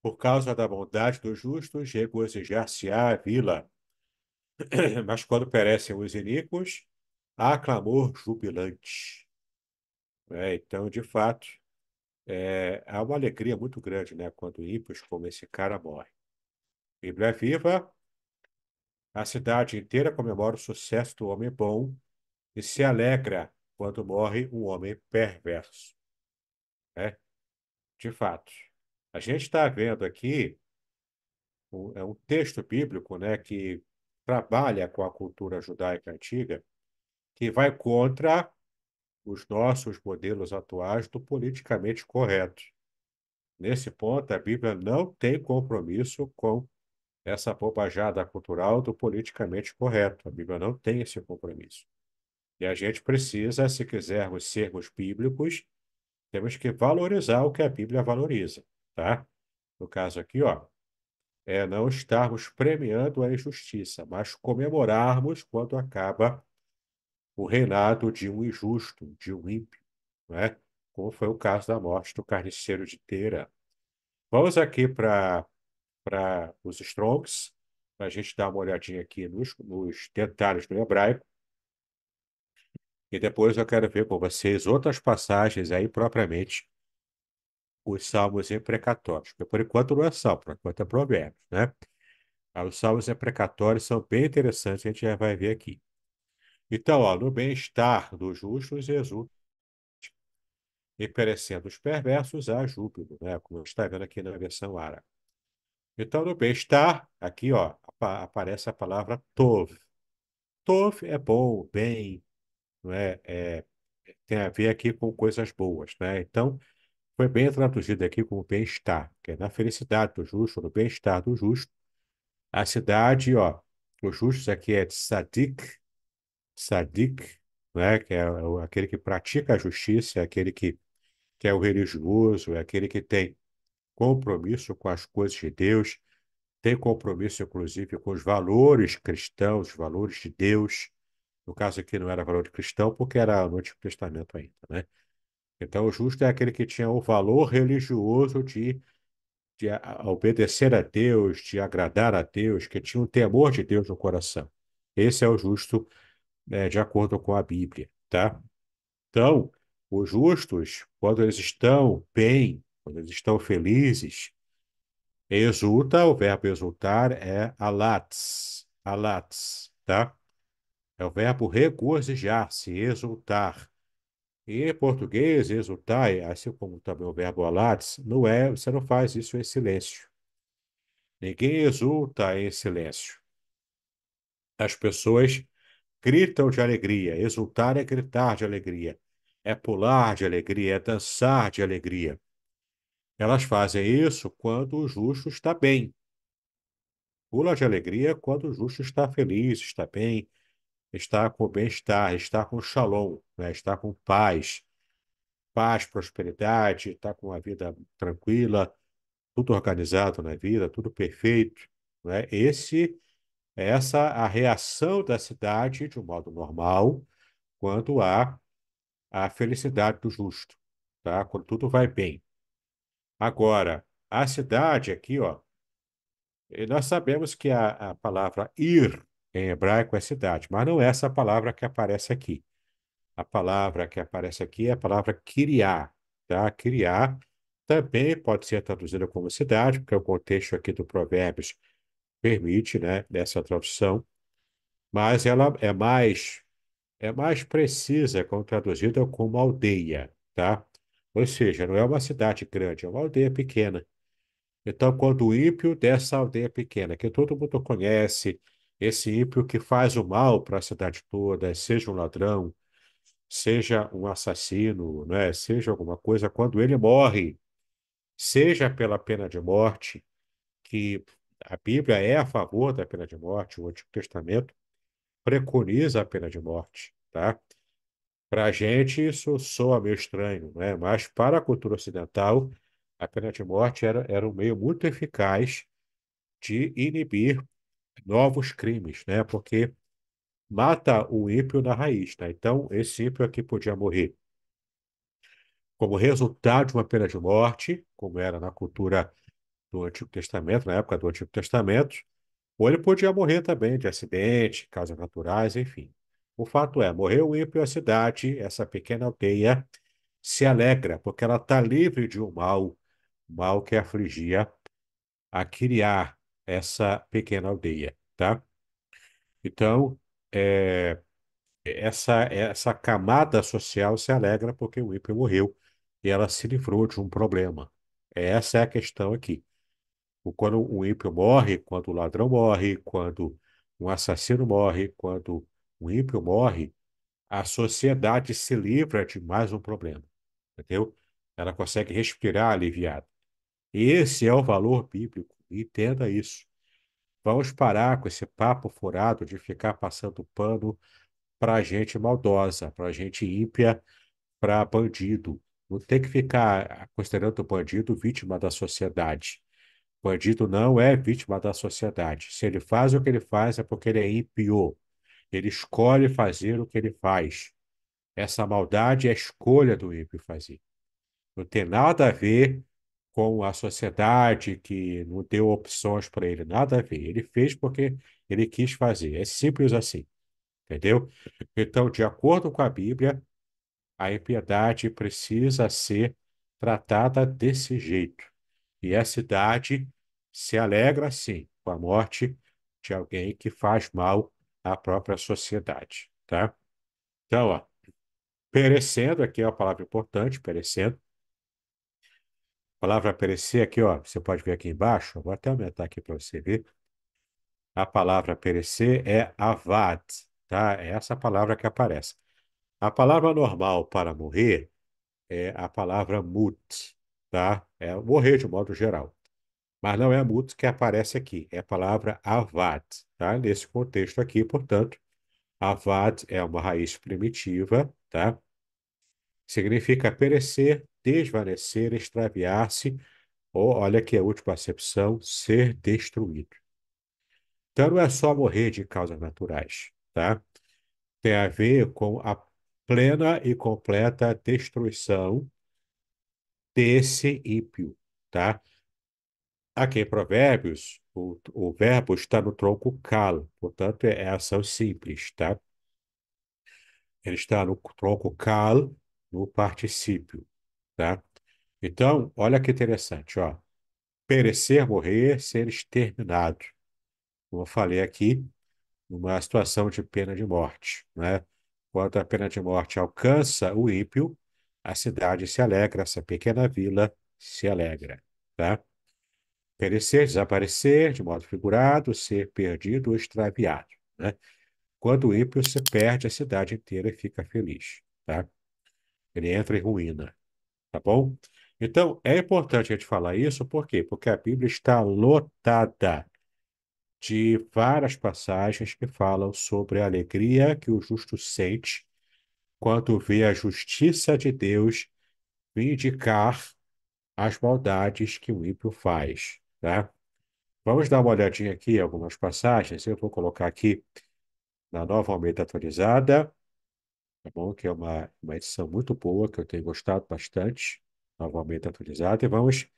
Por causa da bondade dos justos, regozijar-se-á a vila. Mas quando perecem os iníquos, há clamor jubilante. É, então, de fato, é, há uma alegria muito grande né, quando ímpios como esse cara morre. Bíblia é viva, a cidade inteira comemora o sucesso do homem bom e se alegra quando morre um homem perverso. Né? De fato. A gente está vendo aqui um, é um texto bíblico né, que trabalha com a cultura judaica antiga, que vai contra os nossos modelos atuais do politicamente correto. Nesse ponto, a Bíblia não tem compromisso com essa bobajada cultural do politicamente correto. A Bíblia não tem esse compromisso. E a gente precisa, se quisermos sermos bíblicos, temos que valorizar o que a Bíblia valoriza, tá? No caso aqui, ó, é não estarmos premiando a injustiça, mas comemorarmos quando acaba o reinado de um injusto, de um ímpio, né? Como foi o caso da morte do carniceiro de Teira. Vamos aqui para os Strongs, para a gente dar uma olhadinha aqui nos, nos detalhes do hebraico. E depois eu quero ver com vocês outras passagens aí propriamente os salmos imprecatórios, porque por enquanto não é salmo, por enquanto é provérbio, né? Ah, os salmos imprecatórios são bem interessantes, a gente já vai ver aqui. Então, ó, no bem-estar dos justos Jesus e perecendo os perversos há júbilo, né? Como está vendo aqui na versão árabe. Então, no bem-estar, aqui, ó, aparece a palavra tov. Tov é bom, bem, não é? é tem a ver aqui com coisas boas, né? Então, foi bem traduzido aqui como bem-estar, que é na felicidade do justo, no bem-estar do justo. A cidade, ó, os justos aqui é Sadik, Sadik, né? Que é, é aquele que pratica a justiça, é aquele que, que é o religioso, é aquele que tem compromisso com as coisas de Deus, tem compromisso, inclusive, com os valores cristãos, os valores de Deus, no caso aqui não era valor de cristão, porque era no Antigo Testamento ainda, né? Então, o justo é aquele que tinha o valor religioso de, de obedecer a Deus, de agradar a Deus, que tinha o temor de Deus no coração. Esse é o justo, né, de acordo com a Bíblia, tá? Então, os justos, quando eles estão bem, quando eles estão felizes, exulta, o verbo exultar é alats, alats, tá? É o verbo regozijar-se, exultar. E em português, exultar, assim como também o verbo alares, não é, você não faz isso em silêncio. Ninguém exulta em silêncio. As pessoas gritam de alegria. Exultar é gritar de alegria. É pular de alegria, é dançar de alegria. Elas fazem isso quando o justo está bem. Pula de alegria quando o justo está feliz, está bem, estar com o bem-estar, estar com o shalom, né? estar com paz, paz, prosperidade, estar com uma vida tranquila, tudo organizado na vida, tudo perfeito. Né? Esse, essa a reação da cidade, de um modo normal, quanto à a, a felicidade do justo, tá? quando tudo vai bem. Agora, a cidade aqui, ó, nós sabemos que a, a palavra ir em hebraico é cidade, mas não é essa palavra que aparece aqui. A palavra que aparece aqui é a palavra criar, tá? Criar também pode ser traduzida como cidade, porque o contexto aqui do Provérbios permite, né, essa tradução, mas ela é mais é mais precisa quando traduzida como aldeia, tá? Ou seja, não é uma cidade grande, é uma aldeia pequena. Então, quando o ímpio dessa aldeia pequena, que todo mundo conhece, esse ímpio que faz o mal para a cidade toda, seja um ladrão, seja um assassino, né? seja alguma coisa, quando ele morre, seja pela pena de morte, que a Bíblia é a favor da pena de morte, o Antigo Testamento preconiza a pena de morte, tá? Para a gente isso soa meio estranho, né? mas para a cultura ocidental, a pena de morte era, era um meio muito eficaz de inibir novos crimes, né? Porque mata o ímpio na raiz, tá? Então, esse ímpio aqui podia morrer como resultado de uma pena de morte, como era na cultura do Antigo Testamento, na época do Antigo Testamento, ou ele podia morrer também de acidente, causas naturais, enfim. O fato é, morreu o ímpio, a cidade, essa pequena aldeia, se alegra, porque ela está livre de um mal, mal que afligia a criar essa pequena aldeia, tá? Então, é, essa, essa camada social se alegra porque o ímpio morreu e ela se livrou de um problema. Essa é a questão aqui. Quando um ímpio morre, quando o ladrão morre, quando um assassino morre, quando um ímpio morre, a sociedade se livra de mais um problema, entendeu? Ela consegue respirar aliviada. Esse é o valor bíblico Entenda isso. Vamos parar com esse papo furado de ficar passando pano para gente maldosa, para gente ímpia, para bandido. Não tem que ficar considerando o bandido vítima da sociedade. bandido não é vítima da sociedade. Se ele faz o que ele faz, é porque ele é ímpio. Ele escolhe fazer o que ele faz. Essa maldade é a escolha do ímpio fazer. Não tem nada a ver com a sociedade que não deu opções para ele, nada a ver. Ele fez porque ele quis fazer. É simples assim. Entendeu? Então, de acordo com a Bíblia, a impiedade precisa ser tratada desse jeito. E a cidade se alegra, sim, com a morte de alguém que faz mal à própria sociedade. Tá? Então, ó, perecendo, aqui é uma palavra importante, perecendo, palavra aparecer aqui, ó, você pode ver aqui embaixo, vou até aumentar aqui para você ver. A palavra aparecer é avad, tá? É essa palavra que aparece. A palavra normal para morrer é a palavra mut, tá? É morrer de modo geral. Mas não é mut que aparece aqui, é a palavra avad, tá? Nesse contexto aqui, portanto, avad é uma raiz primitiva, tá? Significa perecer desvanecer, extraviar-se, ou, olha que é a última acepção, ser destruído. Então não é só morrer de causas naturais, tá? Tem a ver com a plena e completa destruição desse ímpio, tá? Aqui em Provérbios, o, o verbo está no tronco cal, portanto é, é ação simples, tá? Ele está no tronco cal, no particípio tá? Então, olha que interessante, ó. Perecer, morrer, ser exterminado. Como eu falei aqui, uma situação de pena de morte, né? Quando a pena de morte alcança o ímpio, a cidade se alegra, essa pequena vila se alegra, tá? Perecer, desaparecer, de modo figurado, ser perdido ou extraviado, né? Quando o ímpio se perde, a cidade inteira fica feliz, tá? Ele entra em ruína tá bom? Então, é importante a gente falar isso, por quê? Porque a Bíblia está lotada de várias passagens que falam sobre a alegria que o justo sente quando vê a justiça de Deus vindicar as maldades que o ímpio faz, né? Vamos dar uma olhadinha aqui em algumas passagens. Eu vou colocar aqui na nova Almeida atualizada tá bom? Que é uma, uma edição muito boa, que eu tenho gostado bastante, novamente atualizada. E vamos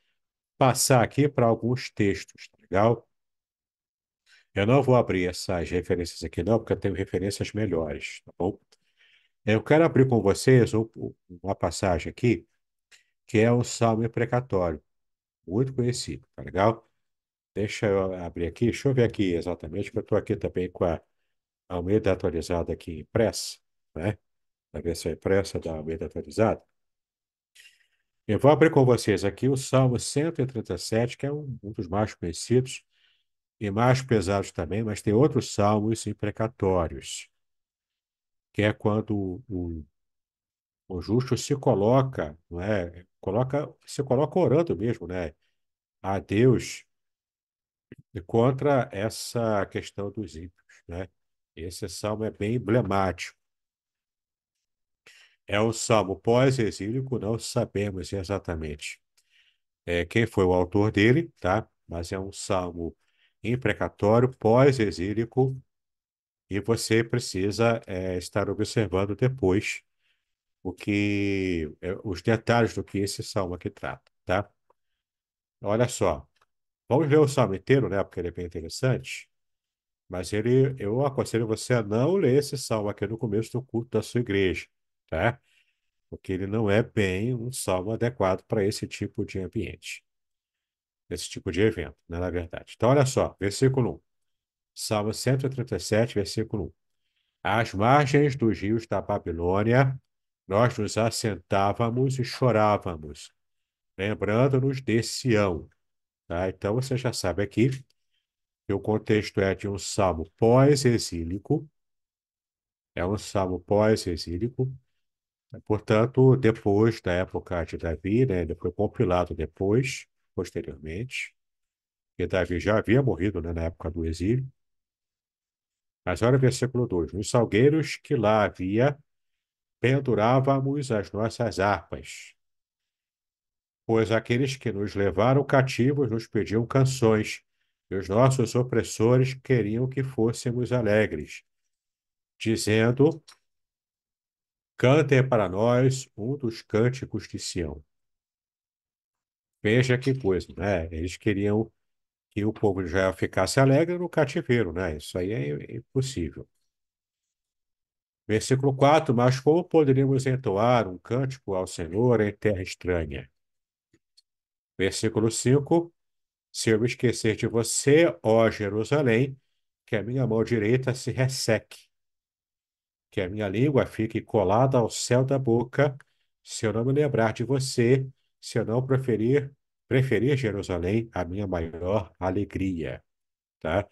passar aqui para alguns textos, tá legal? Eu não vou abrir essas referências aqui não, porque eu tenho referências melhores, tá bom? Eu quero abrir com vocês uma passagem aqui, que é o salmo Precatório, muito conhecido, tá legal? Deixa eu abrir aqui, deixa eu ver aqui exatamente, porque eu estou aqui também com a Almeida atualizada aqui impressa, né? na versão impressa da Almeida atualizada. Eu vou abrir com vocês aqui o Salmo 137, que é um, um dos mais conhecidos e mais pesados também, mas tem outros salmos imprecatórios, que é quando o, o justo se coloca, não é? Coloca, se coloca orando mesmo, né? A Deus contra essa questão dos ímpios, né? Esse salmo é bem emblemático. É um salmo pós-exílico, não sabemos assim exatamente é, quem foi o autor dele, tá? Mas é um salmo imprecatório, pós-exílico, e você precisa é, estar observando depois o que é, os detalhes do que esse salmo aqui trata, tá? Olha só, vamos ver o salmo inteiro, né? Porque ele é bem interessante. Mas ele, eu aconselho você a não ler esse salmo aqui no começo do culto da sua igreja tá? Porque ele não é bem um salmo adequado para esse tipo de ambiente, esse tipo de evento, né, na verdade. Então, olha só, versículo 1. Salmo 137, versículo 1. Às margens dos rios da Babilônia, nós nos assentávamos e chorávamos, lembrando-nos de Sião. Tá? Então, você já sabe aqui que o contexto é de um salmo pós-exílico, é um salmo pós-exílico, Portanto, depois da época de Davi, né, ele foi compilado depois, posteriormente, porque Davi já havia morrido né, na época do exílio. Mas olha o versículo 2: Nos salgueiros que lá havia, pendurávamos as nossas harpas, pois aqueles que nos levaram cativos nos pediam canções, e os nossos opressores queriam que fôssemos alegres, dizendo Cantem para nós um dos cânticos de Sião. Veja que coisa, né? Eles queriam que o povo de Israel ficasse alegre no cativeiro, né? Isso aí é impossível. Versículo 4: Mas como poderíamos entoar um cântico ao Senhor em terra estranha? Versículo 5: Se eu me esquecer de você, ó Jerusalém, que a minha mão direita se resseque que é a minha língua fique colada ao céu da boca, se eu não me lembrar de você, se eu não preferir, preferir Jerusalém a minha maior alegria, tá?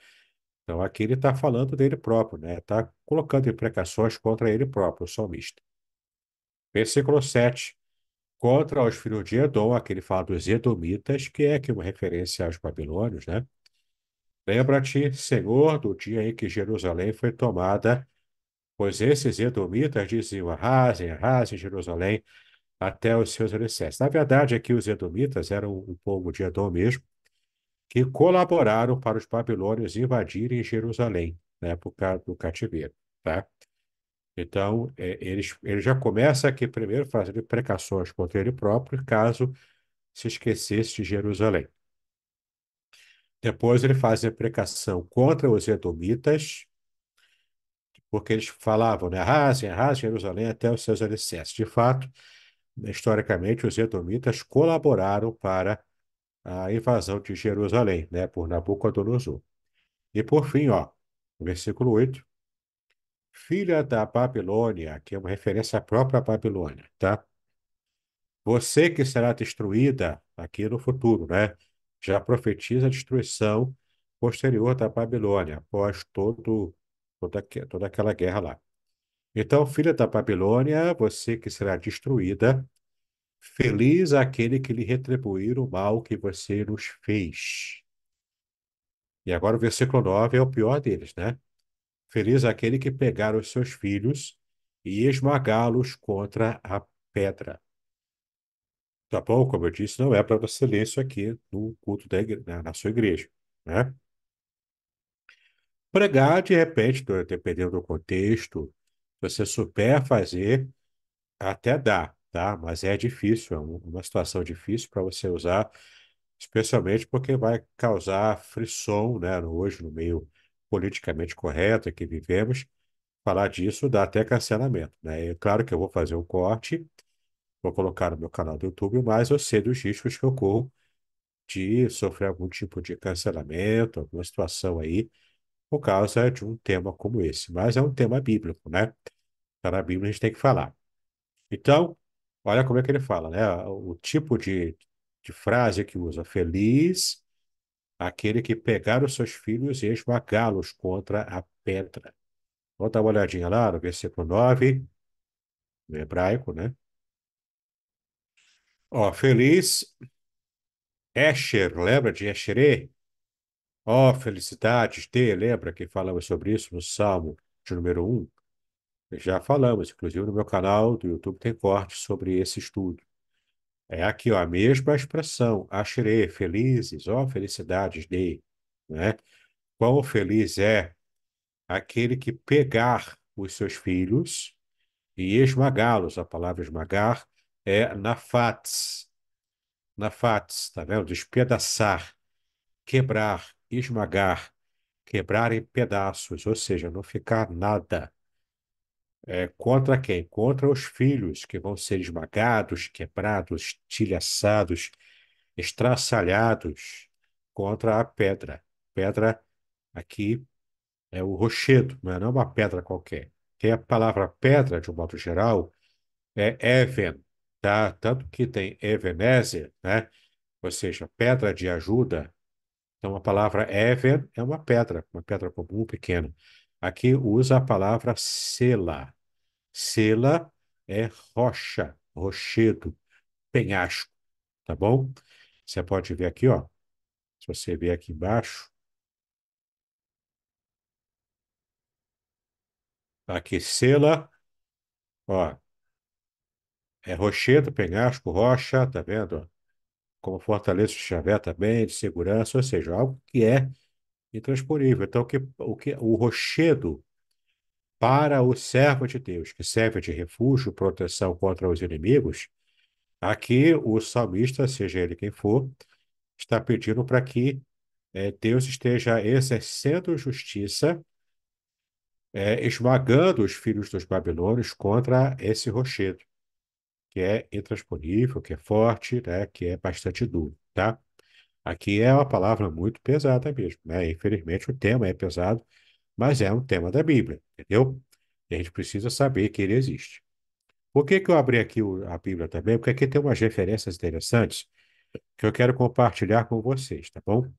Então aqui ele está falando dele próprio, né? Está colocando imprecações contra ele próprio, o salmista. Versículo 7. Contra os filhos de Edom, aquele fala dos Edomitas, que é aqui uma referência aos babilônios, né? Lembra-te, Senhor, do dia em que Jerusalém foi tomada pois esses edomitas diziam: arrasem, arrasem Jerusalém até os seus alicerces. Na verdade, aqui que os edomitas eram um povo de Edom mesmo, que colaboraram para os babilônios invadirem Jerusalém né por causa do cativeiro. Tá? Então, é, eles, ele já começa aqui primeiro fazendo precações contra ele próprio, caso se esquecesse de Jerusalém. Depois ele faz a precação contra os edomitas, porque eles falavam, né? Arrasem, arrasem Jerusalém até os seus alicerces. De fato, historicamente, os edomitas colaboraram para a invasão de Jerusalém, né? Por Nabucodonosor. E por fim, ó, versículo 8. Filha da Babilônia, que é uma referência à própria Babilônia, tá? Você que será destruída aqui no futuro, né? Já profetiza a destruição posterior da Babilônia, após todo toda, toda aquela guerra lá. Então, filha da Babilônia, você que será destruída, feliz aquele que lhe retribuir o mal que você nos fez. E agora o versículo 9 é o pior deles, né? Feliz aquele que pegar os seus filhos e esmagá-los contra a pedra. Tá bom? Como eu disse, não é para você ler isso aqui no culto da igreja, na, na sua igreja, né? pregar, de repente, dependendo do contexto, você souber fazer, até dá, tá? Mas é difícil, é uma situação difícil para você usar, especialmente porque vai causar frisson, né? Hoje, no meio politicamente correto que vivemos, falar disso dá até cancelamento, né? É claro que eu vou fazer um corte, vou colocar no meu canal do YouTube, mas eu sei dos riscos que eu de sofrer algum tipo de cancelamento, alguma situação aí por causa de um tema como esse. Mas é um tema bíblico, né? Está na Bíblia, a gente tem que falar. Então, olha como é que ele fala, né? O tipo de, de frase que usa: Feliz aquele que pegar os seus filhos e esmagá-los contra a pedra. Vamos dar uma olhadinha lá no versículo 9, no hebraico, né? Ó, feliz Escher, lembra de Escherê? Ó oh, felicidade ter, lembra que falamos sobre isso no Salmo de número 1? Já falamos, inclusive no meu canal do YouTube tem corte sobre esse estudo. É aqui ó, a mesma expressão, acherei felizes, ó oh, felicidades de, né? Quão feliz é aquele que pegar os seus filhos e esmagá-los. A palavra esmagar é nafats. Nafats, tá vendo? Despedaçar, quebrar, esmagar, quebrar em pedaços, ou seja, não ficar nada. É, contra quem? Contra os filhos, que vão ser esmagados, quebrados, estilhaçados, estraçalhados contra a pedra. Pedra aqui é o rochedo, mas é, não é uma pedra qualquer. Tem a palavra pedra, de um modo geral, é even, tá? Tanto que tem evenezer, né? Ou seja, pedra de ajuda, então, a palavra Ever é uma pedra, uma pedra comum, pequena. Aqui usa a palavra Sela. Sela é rocha, rochedo, penhasco, tá bom? Você pode ver aqui, ó. Se você ver aqui embaixo, aqui sela, ó, é rochedo, penhasco, rocha, tá vendo? como fortaleza de Xavier também, de segurança, ou seja, algo que é intransponível. Então, que, o, que, o rochedo para o servo de Deus, que serve de refúgio, proteção contra os inimigos, aqui o salmista, seja ele quem for, está pedindo para que é, Deus esteja exercendo justiça, é, esmagando os filhos dos babilônios contra esse rochedo que é intransponível, que é forte, né, que é bastante duro, tá? Aqui é uma palavra muito pesada mesmo, né? Infelizmente o tema é pesado, mas é um tema da Bíblia, entendeu? E a gente precisa saber que ele existe. Por que, que eu abri aqui a Bíblia também? Porque aqui tem umas referências interessantes que eu quero compartilhar com vocês, tá bom?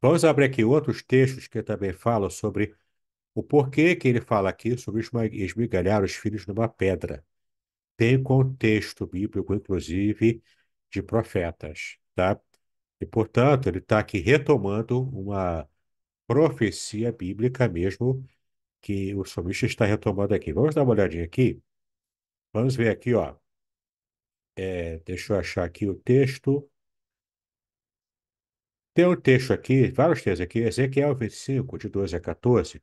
Vamos abrir aqui outros textos que também falam sobre o porquê que ele fala aqui sobre esmigalhar os filhos numa pedra tem contexto bíblico, inclusive, de profetas, tá? E, portanto, ele está aqui retomando uma profecia bíblica mesmo que o salmista está retomando aqui. Vamos dar uma olhadinha aqui? Vamos ver aqui, ó. É, deixa eu achar aqui o texto. Tem um texto aqui, vários textos aqui, Ezequiel 25, de 12 a 14.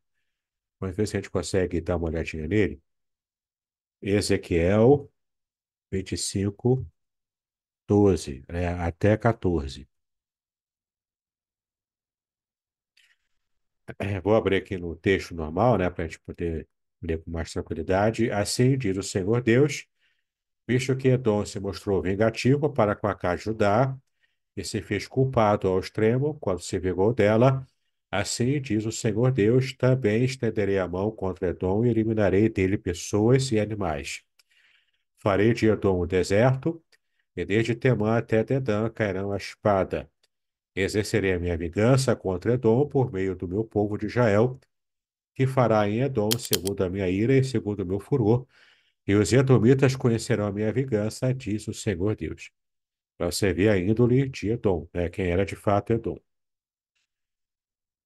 Vamos ver se a gente consegue dar uma olhadinha nele. Ezequiel 25, 12, né, é, até 14. vou abrir aqui no texto normal, né, para a gente poder ler com mais tranquilidade. Assim diz o Senhor Deus, visto que Edom se mostrou vingativo para com a casa de Judá, e se fez culpado ao extremo quando se vingou dela, Assim diz o Senhor Deus: também estenderei a mão contra Edom e eliminarei dele pessoas e animais. Farei de Edom o deserto, e desde Temã até Dedã cairão a espada. Exercerei a minha vingança contra Edom por meio do meu povo de Israel, que fará em Edom segundo a minha ira e segundo o meu furor, e os edomitas conhecerão a minha vingança, diz o Senhor Deus. Para você ver a índole de Edom, né? quem era de fato Edom.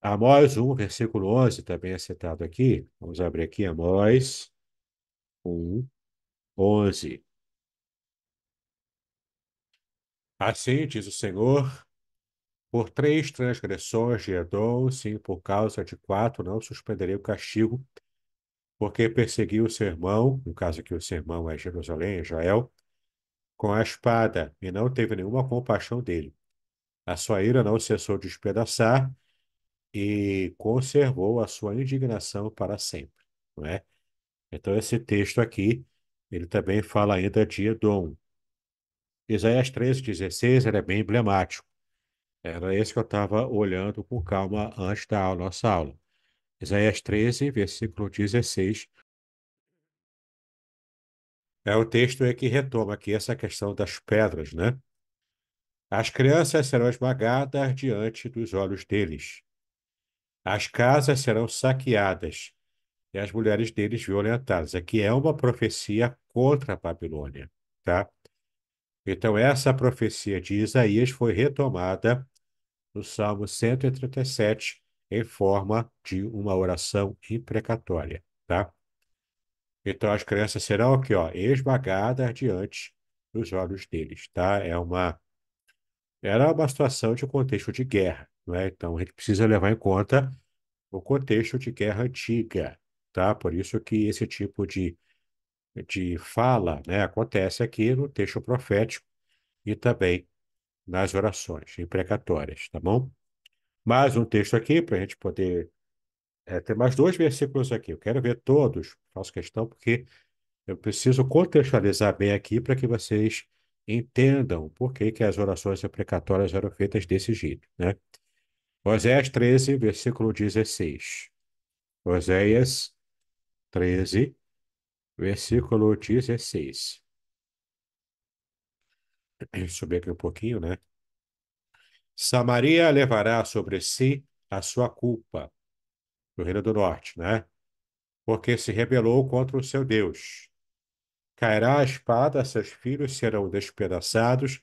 Amós 1, versículo 11, também é citado aqui. Vamos abrir aqui, Amós 1, 11. Assim diz o Senhor, por três transgressões de Edom, sim, por causa de quatro, não suspenderei o castigo, porque perseguiu o seu irmão, no caso aqui o seu irmão é Jerusalém, Israel, com a espada, e não teve nenhuma compaixão dele. A sua ira não cessou de espedaçar, e conservou a sua indignação para sempre, não é? Então esse texto aqui, ele também fala ainda de Edom. Isaías 13:16 era é bem emblemático. Era esse que eu estava olhando com calma antes da nossa aula. Isaías 13, versículo 16. É o texto é que retoma aqui essa questão das pedras, né? As crianças serão esmagadas diante dos olhos deles. As casas serão saqueadas e as mulheres deles violentadas. Aqui é uma profecia contra a Babilônia, tá? Então, essa profecia de Isaías foi retomada no Salmo 137 em forma de uma oração imprecatória, tá? Então, as crianças serão aqui, ó, esmagadas diante dos olhos deles, tá? É uma... Era uma situação de contexto de guerra, né? Então, a gente precisa levar em conta o contexto de guerra antiga, tá? Por isso que esse tipo de, de fala né, acontece aqui no texto profético e também nas orações imprecatórias, tá bom? Mais um texto aqui para a gente poder. É, tem mais dois versículos aqui. Eu quero ver todos, faço questão, porque eu preciso contextualizar bem aqui para que vocês entendam por que, que as orações imprecatórias eram feitas desse jeito, né? Oséias 13, versículo 16. Oséias 13, versículo 16. Subir aqui um pouquinho, né? Samaria levará sobre si a sua culpa, do Reino do Norte, né? Porque se rebelou contra o seu Deus. Cairá a espada, seus filhos serão despedaçados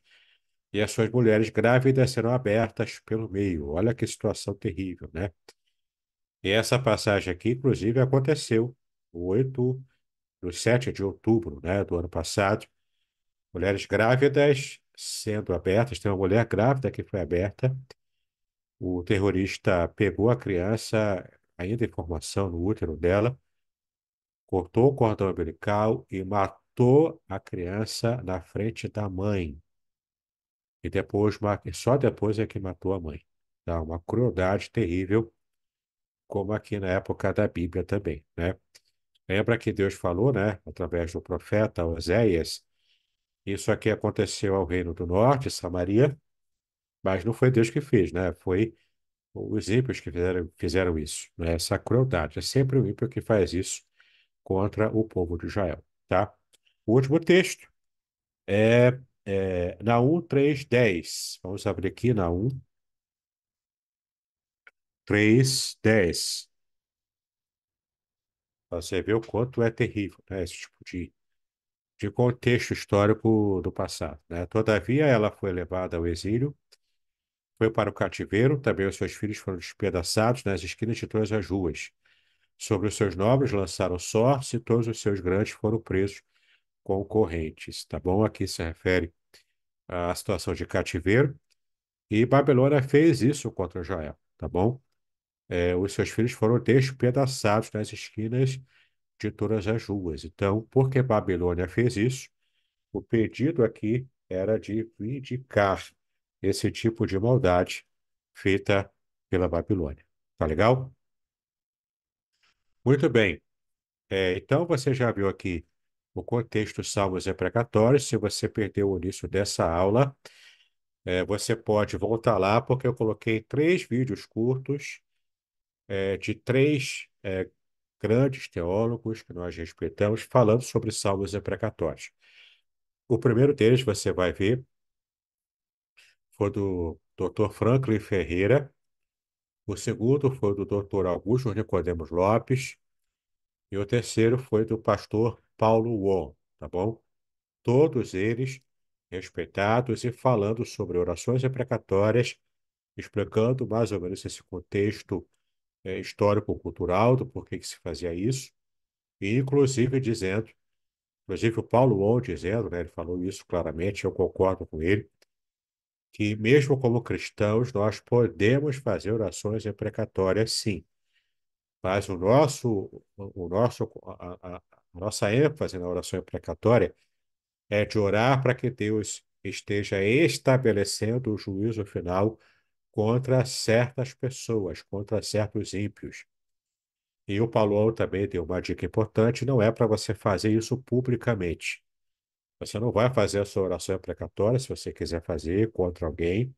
e as suas mulheres grávidas serão abertas pelo meio. Olha que situação terrível, né? E essa passagem aqui, inclusive, aconteceu no 8, no 7 de outubro né, do ano passado. Mulheres grávidas sendo abertas, tem uma mulher grávida que foi aberta. O terrorista pegou a criança, ainda em formação, no útero dela, cortou o cordão umbilical e matou a criança na frente da mãe. E depois, só depois é que matou a mãe. Tá? Uma crueldade terrível, como aqui na época da Bíblia também, né? Lembra que Deus falou, né, através do profeta Oséias, isso aqui aconteceu ao reino do norte, Samaria, mas não foi Deus que fez, né? Foi os ímpios que fizeram, fizeram isso, né? Essa crueldade. É sempre o ímpio que faz isso contra o povo de Israel, tá? O último texto é é, na 1, 3, 10. Vamos abrir aqui na 1. 3, 10. Você vê o quanto é terrível né, esse tipo de, de contexto histórico do passado. Né? Todavia, ela foi levada ao exílio, foi para o cativeiro, também os seus filhos foram despedaçados nas esquinas de todas as ruas. Sobre os seus nobres lançaram sorte e todos os seus grandes foram presos concorrentes, tá bom? Aqui se refere a situação de cativeiro, e Babilônia fez isso contra Israel, tá bom? É, os seus filhos foram despedaçados nas esquinas de todas as ruas. Então, porque Babilônia fez isso, o pedido aqui era de vindicar esse tipo de maldade feita pela Babilônia. Tá legal? Muito bem. É, então, você já viu aqui o contexto Salmos é precatório. Se você perdeu o início dessa aula, é, você pode voltar lá, porque eu coloquei três vídeos curtos é, de três é, grandes teólogos que nós respeitamos falando sobre salmos é precatórios. O primeiro deles, você vai ver, foi do Dr. Franklin Ferreira. O segundo foi do Dr. Augusto Nicodemos Lopes. E o terceiro foi do pastor Paulo Wong, tá bom? Todos eles respeitados e falando sobre orações imprecatórias, explicando mais ou menos esse contexto é, eh, histórico-cultural do porquê que se fazia isso, e inclusive dizendo, inclusive o Paulo Wong dizendo, né, ele falou isso claramente, eu concordo com ele, que mesmo como cristãos nós podemos fazer orações imprecatórias sim. Mas o nosso, o nosso, a, a, a nossa ênfase na oração imprecatória é de orar para que Deus esteja estabelecendo o juízo final contra certas pessoas, contra certos ímpios. E o Paulo também deu uma dica importante: não é para você fazer isso publicamente. Você não vai fazer a sua oração imprecatória, se você quiser fazer, contra alguém,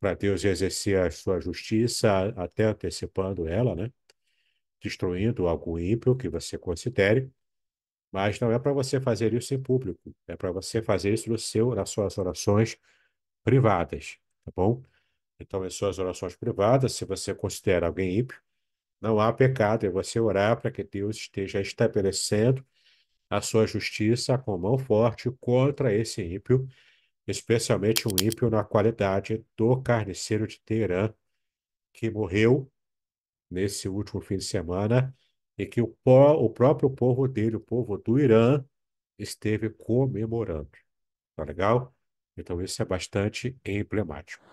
para Deus exercer a sua justiça, até antecipando ela, né? destruindo algo ímpio que você considere, mas não é para você fazer isso em público, é para você fazer isso no seu, nas suas orações privadas, tá bom? Então, em suas orações privadas, se você considera alguém ímpio, não há pecado em você orar para que Deus esteja estabelecendo a sua justiça com mão forte contra esse ímpio, especialmente um ímpio na qualidade do carniceiro de Teherã, que morreu nesse último fim de semana e que o, o próprio povo dele, o povo do Irã, esteve comemorando. Tá legal? Então, isso é bastante emblemático.